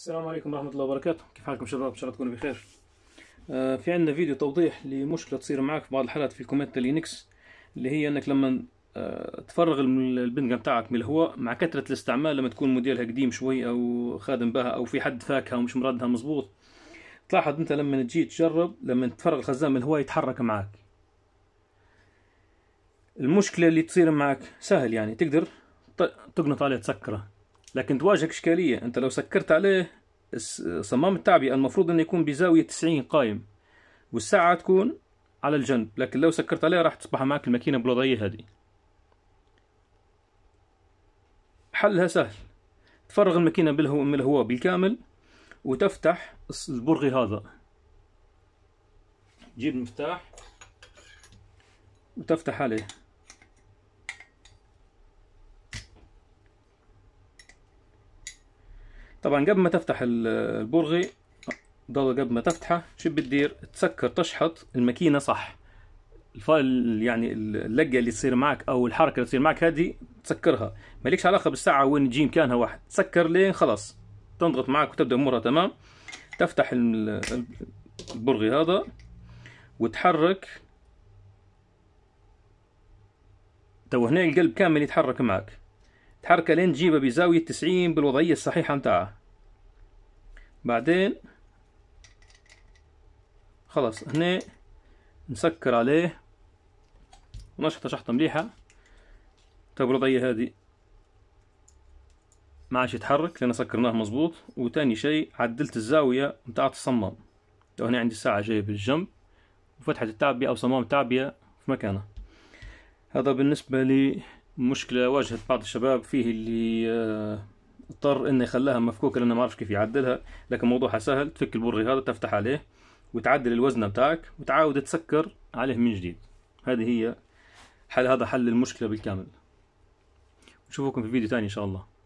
السلام عليكم ورحمة الله وبركاته كيف حالكم شباب ان شاء الله تكونوا بخير آه في عندنا فيديو توضيح لمشكلة تصير معك في بعض الحالات في كوميتا لينكس اللي هي انك لما آه تفرغ البنجة بتاعك من الهواء مع كثرة الاستعمال لما تكون موديلها قديم شوي او خادم بها او في حد فاكها ومش مرادها مظبوط تلاحظ انت لما تجي تجرب لما تفرغ الخزان من الهواء يتحرك معك المشكلة اللي تصير معك سهل يعني تقدر تقنط عليه تسكره لكن تواجهك إشكالية أنت لو سكرت عليه صمام التعبئة المفروض أنه يكون بزاوية 90 قائم والساعة تكون على الجنب لكن لو سكرت عليه راح تصبح معك الماكينة بالوضعية هذه حلها سهل تفرغ الماكينة من الهواء بالكامل وتفتح البرغي هذا جيب المفتاح وتفتح عليه طبعا قبل ما تفتح البرغي ضل قبل ما تفتحه شو بتدير تسكر تشحط الماكينه صح الفال يعني اللقه اللي تصير معك او الحركه اللي تصير معك هذه تسكرها مالكش علاقه بالساعه وين جيم كانها واحد تسكر لين خلاص تنضغط معك وتبدا امورها تمام تفتح البرغي هذا وتحرك تو هنا القلب كامل يتحرك معك تحركه لين تجيبه بزاوية تسعين بالوضعية الصحيحة متاعها بعدين خلاص هنا نسكر عليه ونشحطه شحطة مليحة طيب الوضعية هذه ما عادش يتحرك لأن سكرناه مظبوط وتاني شيء عدلت الزاوية متاع الصمام لو هنا عندي الساعة جاية بالجنب وفتحة التعبية أو صمام التعبية في مكانها هذا بالنسبة لي مشكلة واجهت بعض الشباب فيه اللي آه، اضطر انه يخلاها مفكوكة لانه ما عرفش كيف يعدلها لكن موضوعها سهل تفك البرغي هذا تفتح عليه وتعدل الوزنة بتاعك وتعاود تسكر عليه من جديد هذه هي حل هذا حل المشكلة بالكامل نشوفكم في فيديو تاني ان شاء الله